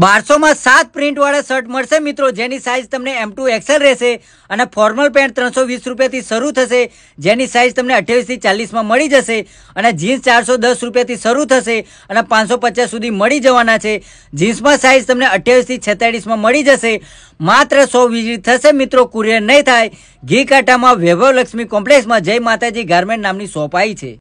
બારસોમાં સાત પ્રિન્ટવાળા શર્ટ મળશે મિત્રો જેની સાઇઝ તમને એમ ટુ એક્સેલ રહેશે અને ફોર્મલ પેન્ટ ત્રણસો વીસ રૂપિયાથી શરૂ થશે જેની સાઇઝ તમને અઠ્યાવીસથી ચાલીસમાં મળી જશે અને જીન્સ ચારસો દસ રૂપિયાથી શરૂ થશે અને પાંચસો પચાસ સુધી મળી જવાના છે જીન્સમાં સાઇઝ તમને અઠ્યાવીસથી છેતાળીસમાં મળી જશે માત્ર સો વિઝિટ થશે મિત્રો કુરિયર નહીં થાય ઘી કાંટામાં વૈભવ લક્ષ્મી કોમ્પ્લેક્સમાં જય માતાજી ગાર્મેન્ટ નામની શોપ આવી છે